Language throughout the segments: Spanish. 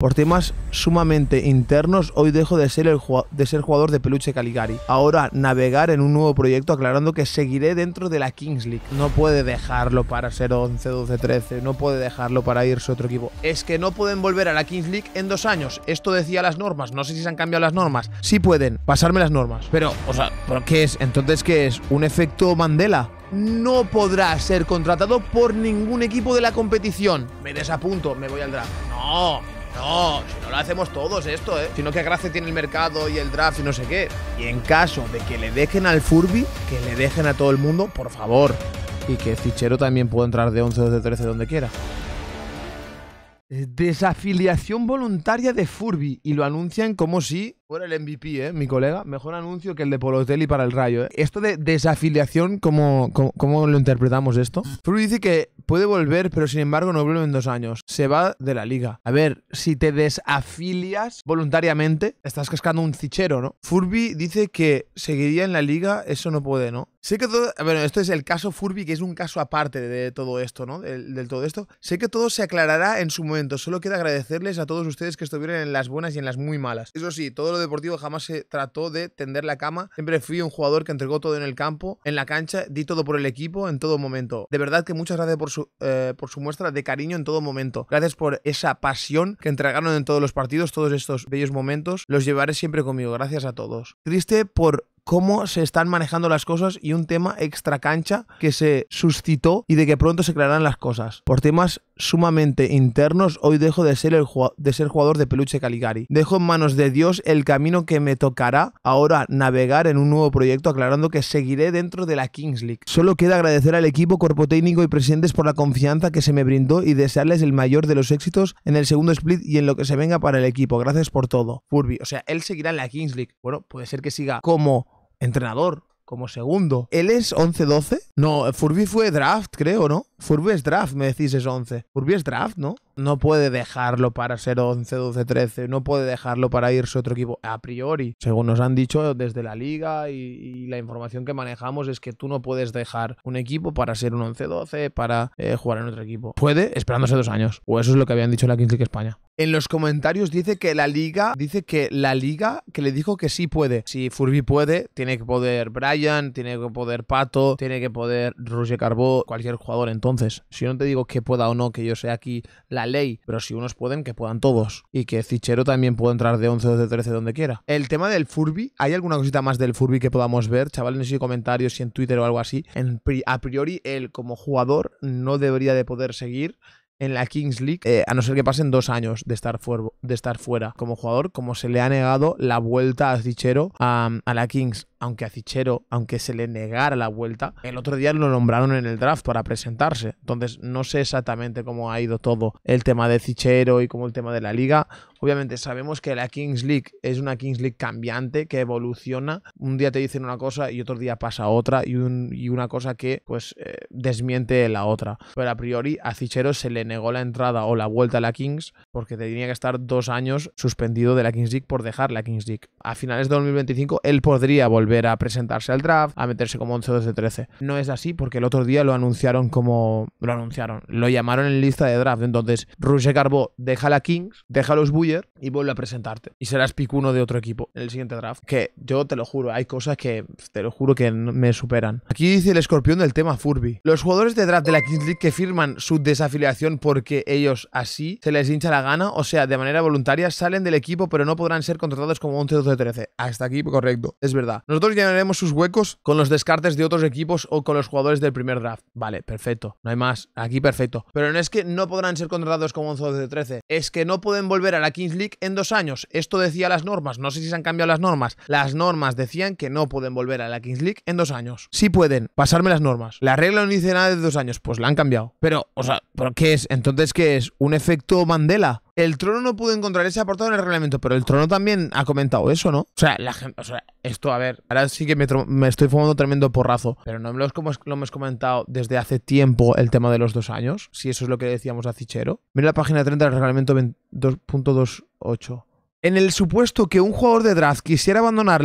Por temas sumamente internos, hoy dejo de ser, de ser jugador de peluche Caligari. Ahora navegar en un nuevo proyecto aclarando que seguiré dentro de la Kings League. No puede dejarlo para ser 11, 12, 13, no puede dejarlo para irse a otro equipo. Es que no pueden volver a la Kings League en dos años. Esto decía las normas, no sé si se han cambiado las normas. Sí pueden, pasarme las normas. Pero, o sea, ¿por qué es? Entonces, ¿qué es? ¿Un efecto Mandela? no podrá ser contratado por ningún equipo de la competición. Me desapunto, me voy al draft. No, no, si no lo hacemos todos esto, ¿eh? Sino que gracia tiene el mercado y el draft y no sé qué. Y en caso de que le dejen al Furby, que le dejen a todo el mundo, por favor. Y que Fichero también pueda entrar de 11, de 13, donde quiera. Desafiliación voluntaria de Furby. Y lo anuncian como si Fuera el MVP, ¿eh? mi colega. Mejor anuncio que el de Polotelli para el Rayo. ¿eh? Esto de desafiliación, ¿cómo, ¿cómo, lo interpretamos esto? Furby dice que puede volver, pero sin embargo no vuelve en dos años. Se va de la liga. A ver, si te desafilias voluntariamente, estás cascando un fichero, ¿no? Furby dice que seguiría en la liga, eso no puede, ¿no? Sé que todo. Bueno, esto es el caso Furby, que es un caso aparte de todo esto, ¿no? Del, todo esto. Sé que todo se aclarará en su momento. Solo queda agradecerles a todos ustedes que estuvieron en las buenas y en las muy malas. Eso sí, todo los deportivo jamás se trató de tender la cama. Siempre fui un jugador que entregó todo en el campo, en la cancha, di todo por el equipo en todo momento. De verdad que muchas gracias por su, eh, por su muestra de cariño en todo momento. Gracias por esa pasión que entregaron en todos los partidos, todos estos bellos momentos. Los llevaré siempre conmigo. Gracias a todos. Triste por cómo se están manejando las cosas y un tema extra cancha que se suscitó y de que pronto se aclararán las cosas. Por temas sumamente internos, hoy dejo de ser, el, de ser jugador de peluche Caligari. Dejo en manos de Dios el camino que me tocará ahora navegar en un nuevo proyecto, aclarando que seguiré dentro de la Kings League. Solo queda agradecer al equipo, cuerpo técnico y presidentes por la confianza que se me brindó y desearles el mayor de los éxitos en el segundo split y en lo que se venga para el equipo. Gracias por todo. Furby, o sea, él seguirá en la Kings League. Bueno, puede ser que siga como entrenador como segundo. ¿Él es 11-12? No, Furby fue draft, creo, ¿no? Furby es draft, me decís es 11. Furby es draft, ¿no? No puede dejarlo para ser 11, 12, 13. No puede dejarlo para irse a otro equipo a priori. Según nos han dicho desde la liga y, la información que manejamos es que tú no puedes dejar un equipo para ser un 11, 12, para eh, jugar en otro equipo. Puede esperándose dos años. O eso es lo que habían dicho en la Kings League España. En los comentarios dice que la liga, dice que la liga que le dijo que sí puede. Si Furby puede, tiene que poder Brian, tiene que poder Pato, tiene que poder Roger Carbó, cualquier jugador. Entonces, si no te digo que pueda o no, que yo sea aquí la ley, pero si unos pueden, que puedan todos. Y que Cichero también puede entrar de 11 o de 13 donde quiera. El tema del Furby, ¿hay alguna cosita más del Furby que podamos ver? Chaval, en sé si comentarios, si en Twitter o algo así. En, a priori, él como jugador no debería de poder seguir en la Kings League, eh, a no ser que pasen dos años de estar, de estar fuera como jugador, como se le ha negado la vuelta a fichero a, a la Kings aunque a Cichero, aunque se le negara la vuelta, el otro día lo nombraron en el draft para presentarse. Entonces, no sé exactamente cómo ha ido todo el tema de Cichero y cómo el tema de la liga. Obviamente, sabemos que la Kings League es una Kings League cambiante que evoluciona. Un día te dicen una cosa y otro día pasa otra y, una cosa que, pues, eh, desmiente la otra. Pero a priori, a Cichero se le negó la entrada o la vuelta a la Kings porque tenía que estar dos años suspendido de la Kings League por dejar la Kings League. A finales de 2025 él podría volver a presentarse al draft, a meterse como 11 12 13. No es así porque el otro día lo anunciaron como lo anunciaron, lo llamaron en lista de draft, entonces Roger Carbó deja la Kings, deja los Buller y vuelve a presentarte y serás pick uno de otro equipo en el siguiente draft, que yo te lo juro, hay cosas que te lo juro que me superan. Aquí dice el escorpión del tema Furby. Los jugadores de draft de la Kings League que firman su desafiliación porque ellos así se les hincha la o sea, de manera voluntaria, salen del equipo, pero no podrán ser contratados como 11, 12, 13. Hasta aquí, correcto. Es verdad. Nosotros llenaremos sus huecos con los descartes de otros equipos o con los jugadores del primer draft. Vale, perfecto. No hay más. Aquí perfecto. Pero no es que no podrán ser contratados como 11, 12, 13. Es que no pueden volver a la Kings League en dos años. Esto decía las normas. No sé si se han cambiado las normas. Las normas decían que no pueden volver a la Kings League en dos años. Sí pueden. Pasarme las normas. La regla no dice nada de dos años. Pues la han cambiado. Pero, o sea, ¿por qué es? Entonces, ¿qué es? ¿Un efecto Mandela? El trono no pudo encontrar ese apartado en el reglamento, pero el trono también ha comentado eso, ¿no? O sea, la gente, esto, a ver, ahora sí que me, estoy fumando tremendo porrazo, pero no me lo, como lo hemos comentado desde hace tiempo el tema de los dos años, si eso es lo que decíamos a Cichero. Mira la página 30 del reglamento 2.28. En el supuesto que un jugador de draft quisiera abandonar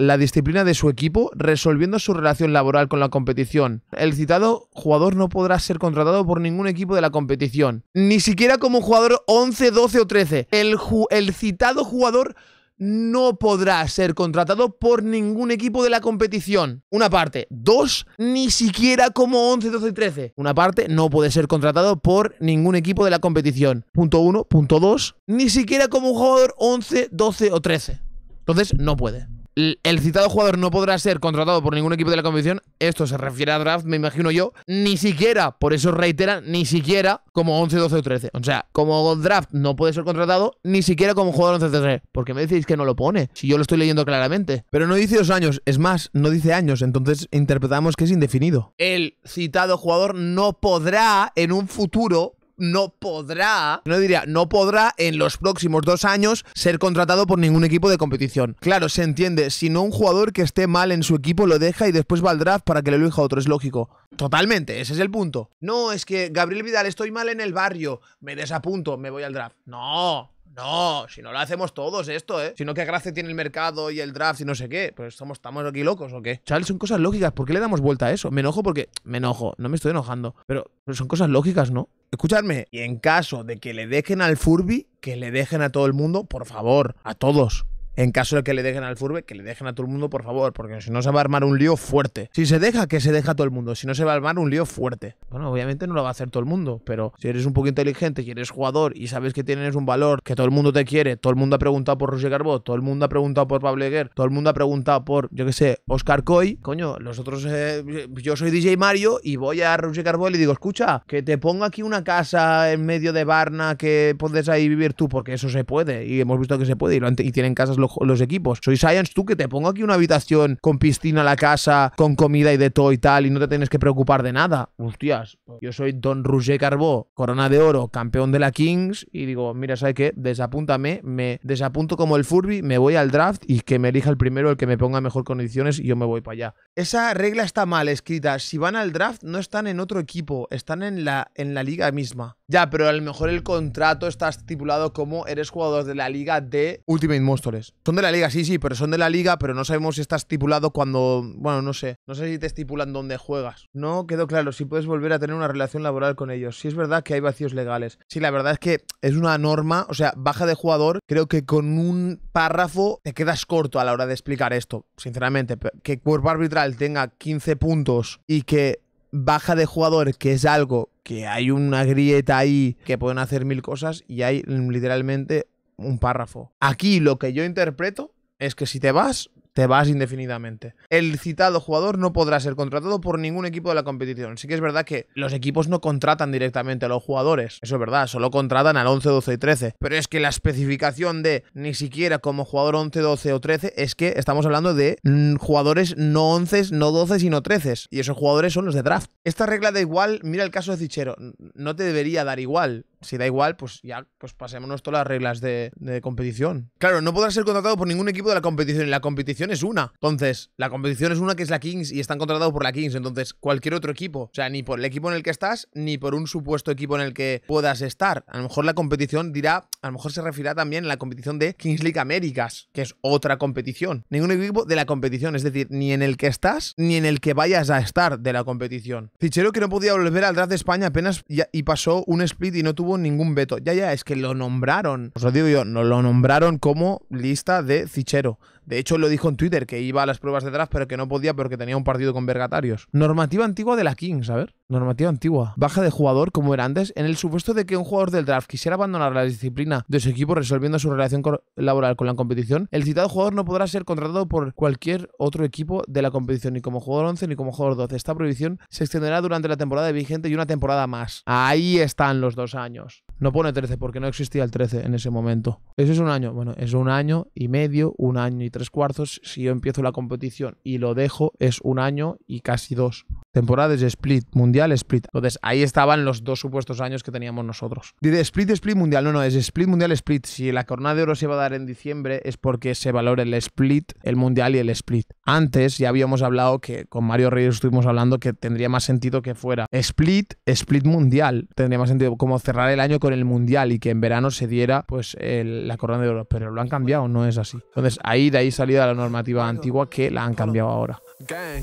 la, disciplina de su equipo resolviendo su relación laboral con la competición, el citado jugador no podrá ser contratado por ningún equipo de la competición, ni siquiera como jugador 11, 12 o 13. el citado jugador no podrá ser contratado por ningún equipo de la competición. Una parte. Dos, ni siquiera como 11, 12 y 13. Una parte, no puede ser contratado por ningún equipo de la competición. Punto uno. Punto dos, ni siquiera como un jugador 11, 12 o 13. Entonces, no puede el citado jugador no podrá ser contratado por ningún equipo de la competición. Esto se refiere a draft, me imagino yo. Ni siquiera, por eso reitera, ni siquiera como 11, 12 o 13. O sea, como draft no puede ser contratado, ni siquiera como jugador 11, 13. Porque me decís que no lo pone, si yo lo estoy leyendo claramente. Pero no dice dos años, es más, no dice años, entonces interpretamos que es indefinido. El citado jugador no podrá en un futuro no podrá, no diría, no podrá en los próximos dos años ser contratado por ningún equipo de competición. Claro, se entiende, si no un jugador que esté mal en su equipo lo deja y después va al draft para que lo elija otro, es lógico. Totalmente, ese es el punto. No, es que Gabriel Vidal estoy mal en el barrio, me desapunto, me voy al draft. No, no, si no lo hacemos todos esto, ¿eh? Si no, ¿qué gracia tiene el mercado y el draft y no sé qué? Pues somos, estamos aquí locos o qué. Chal, son cosas lógicas. ¿Por qué le damos vuelta a eso? Me enojo porque me enojo. No me estoy enojando. Pero, pero son cosas lógicas, ¿no? Escuchadme. Y en caso de que le dejen al Furby, que le dejen a todo el mundo, por favor, a todos. En caso de que le dejen al Furbe, que le dejen a todo el mundo, por favor, porque si no se va a armar un lío fuerte. Si se deja, que se deja a todo el mundo. Si no se va a armar un lío fuerte. Bueno, obviamente no lo va a hacer todo el mundo, pero si eres un poco inteligente y eres jugador y sabes que tienes un valor, que todo el mundo te quiere, todo el mundo ha preguntado por Roger Garbo, todo el mundo ha preguntado por Pablo Eger, todo el mundo ha preguntado por, yo qué sé, Oscar Coy. Coño, los otros, eh, yo soy DJ Mario y voy a Roger Garbo y le digo, escucha, que te ponga aquí una casa en medio de Barna que puedes ahí vivir tú, porque eso se puede y hemos visto que se puede y, y tienen casas los, equipos. Soy Science, tú que te pongo aquí una habitación con piscina a la casa, con comida y de todo y tal, y no te tienes que preocupar de nada. Hostias, yo soy Don Roger Carbó, corona de oro, campeón de la Kings, y digo, mira, ¿sabes qué? Desapúntame, me desapunto como el Furby, me voy al draft y que me elija el primero, el que me ponga mejor condiciones, y yo me voy para allá. Esa regla está mal escrita. Si van al draft, no están en otro equipo, están en la, en la liga misma. Ya, pero a lo mejor el contrato está estipulado como eres jugador de la liga de Ultimate Monsters. Son de la liga, sí, sí, pero son de la liga, pero no sabemos si está estipulado cuando. Bueno, no sé. No sé si te estipulan dónde juegas. No quedó claro si puedes volver a tener una relación laboral con ellos. Sí, es verdad que hay vacíos legales. Sí, la verdad es que es una norma, o sea, baja de jugador. Creo que con un párrafo te quedas corto a la hora de explicar esto, sinceramente. Que cuerpo arbitral tenga 15 puntos y que baja de jugador, que es algo que hay una grieta ahí que pueden hacer mil cosas y hay literalmente un párrafo. Aquí lo que yo interpreto es que si te vas, te vas indefinidamente. El citado jugador no podrá ser contratado por ningún equipo de la competición. Sí que es verdad que los equipos no contratan directamente a los jugadores. Eso es verdad, solo contratan al 11, 12 y 13. Pero es que la especificación de ni siquiera como jugador 11, 12 o 13 es que estamos hablando de mm, jugadores no 11, no 12, sino 13. Y esos jugadores son los de draft. Esta regla da igual, mira el caso de Cichero, no te debería dar igual si da igual, pues ya pues pasémonos todas las reglas de, competición. Claro, no podrá ser contratado por ningún equipo de la competición y la competición es una. Entonces, la competición es una que es la Kings y están contratados por la Kings. Entonces, cualquier otro equipo, o sea, ni por el equipo en el que estás, ni por un supuesto equipo en el que puedas estar. A lo mejor la competición dirá, a lo mejor se refirá también a la competición de Kings League Américas, que es otra competición. Ningún equipo de la competición, es decir, ni en el que estás, ni en el que vayas a estar de la competición. Fichero que no podía volver al draft de España apenas y pasó un split y no tuvo ningún veto. Ya, ya, es que lo nombraron. Os lo digo yo, no lo nombraron como lista de fichero. De hecho, lo dijo en Twitter, que iba a las pruebas de draft, pero que no podía porque tenía un partido con Vergatarios. Normativa antigua de la Kings, a ver. Normativa antigua. Baja de jugador, como era antes, en el supuesto de que un jugador del draft quisiera abandonar la disciplina de su equipo resolviendo su relación laboral con la competición, el citado jugador no podrá ser contratado por cualquier otro equipo de la competición, ni como jugador 11 ni como jugador 12. Esta prohibición se extenderá durante la temporada vigente y una temporada más. Ahí están los dos años. No pone 13 porque no existía el 13 en ese momento. Eso es un año. Bueno, es un año y medio, un año y tres cuartos. Si yo empiezo la competición y lo dejo, es un año y casi dos. Temporadas de split, mundial, split. Entonces ahí estaban los dos supuestos años que teníamos nosotros. Dice split, split, mundial. No, no, es split, mundial, split. Si la corona de oro se va a dar en diciembre es porque se valora el split, el mundial y el split. Antes ya habíamos hablado que con Mario Reyes estuvimos hablando que tendría más sentido que fuera split, split mundial. Tendría más sentido como cerrar el año con el Mundial y que en verano se diera pues la corona de oro, pero lo han cambiado, no es así. Entonces ahí de ahí salida la normativa antigua que la han cambiado ahora. Gang,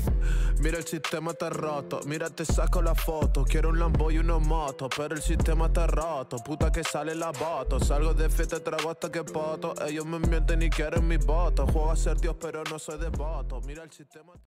mira el sistema está roto, mira te saco la foto, quiero un Lambo y una moto, pero el sistema está roto, puta que sale la voto, salgo de fiesta, trago hasta que poto, ellos me mienten y quieren mis votos, juego a ser Dios pero no soy de devoto, mira el sistema...